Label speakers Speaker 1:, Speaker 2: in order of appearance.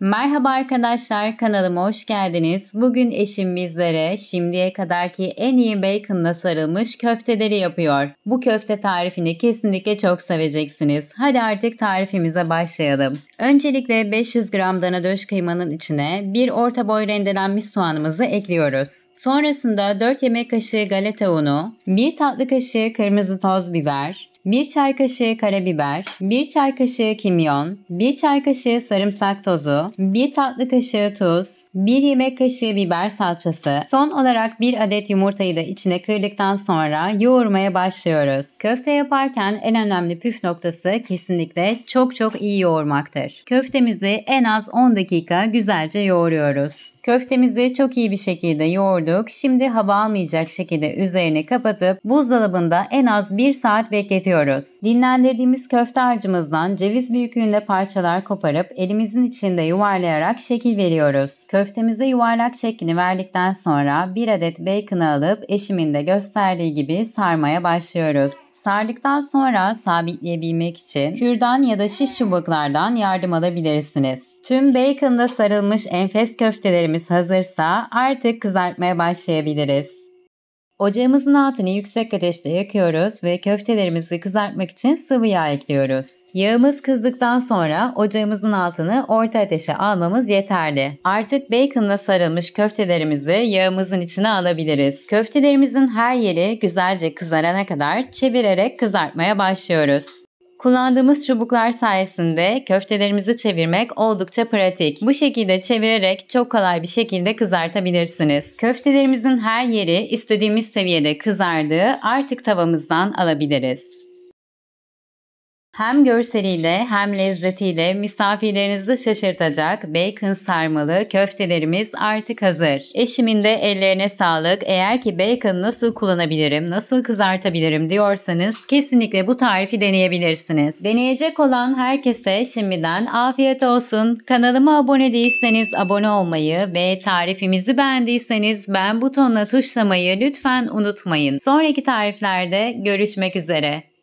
Speaker 1: Merhaba arkadaşlar kanalıma hoş geldiniz. Bugün eşim bizlere şimdiye kadarki en iyi baconla sarılmış köfteleri yapıyor. Bu köfte tarifini kesinlikle çok seveceksiniz. Hadi artık tarifimize başlayalım. Öncelikle 500 gram dana döş kıymanın içine bir orta boy rendelenmiş soğanımızı ekliyoruz. Sonrasında 4 yemek kaşığı galeta unu, 1 tatlı kaşığı kırmızı toz biber, 1 çay kaşığı karabiber, 1 çay kaşığı kimyon, 1 çay kaşığı sarımsak tozu, 1 tatlı kaşığı tuz, 1 yemek kaşığı biber salçası. Son olarak 1 adet yumurtayı da içine kırdıktan sonra yoğurmaya başlıyoruz. Köfte yaparken en önemli püf noktası kesinlikle çok çok iyi yoğurmaktır. Köftemizi en az 10 dakika güzelce yoğuruyoruz. Köftemizi çok iyi bir şekilde yoğurduk. Şimdi hava almayacak şekilde üzerine kapatıp buzdolabında en az 1 saat bekletiyoruz. Dinlendirdiğimiz köfte harcımızdan ceviz büyüklüğünde parçalar koparıp elimizin içinde yuvarlayarak şekil veriyoruz. Köftemize yuvarlak şeklini verdikten sonra 1 adet bacon'ı alıp eşimin de gösterdiği gibi sarmaya başlıyoruz. Sardıktan sonra sabitleyebilmek için kürdan ya da şiş çubuklardan yardım alabilirsiniz. Tüm bacon'da sarılmış enfes köftelerimiz hazırsa artık kızartmaya başlayabiliriz. Ocağımızın altını yüksek ateşte yakıyoruz ve köftelerimizi kızartmak için sıvı yağ ekliyoruz. Yağımız kızdıktan sonra ocağımızın altını orta ateşe almamız yeterli. Artık baconla sarılmış köftelerimizi yağımızın içine alabiliriz. Köftelerimizin her yeri güzelce kızarana kadar çevirerek kızartmaya başlıyoruz. Kullandığımız çubuklar sayesinde köftelerimizi çevirmek oldukça pratik. Bu şekilde çevirerek çok kolay bir şekilde kızartabilirsiniz. Köftelerimizin her yeri istediğimiz seviyede kızardığı artık tavamızdan alabiliriz. Hem görseliyle hem lezzetiyle misafirlerinizi şaşırtacak bacon sarmalı köftelerimiz artık hazır. Eşimin de ellerine sağlık. Eğer ki bacon nasıl kullanabilirim, nasıl kızartabilirim diyorsanız kesinlikle bu tarifi deneyebilirsiniz. Deneyecek olan herkese şimdiden afiyet olsun. Kanalıma abone değilseniz abone olmayı ve tarifimizi beğendiyseniz beğen butonuna tuşlamayı lütfen unutmayın. Sonraki tariflerde görüşmek üzere.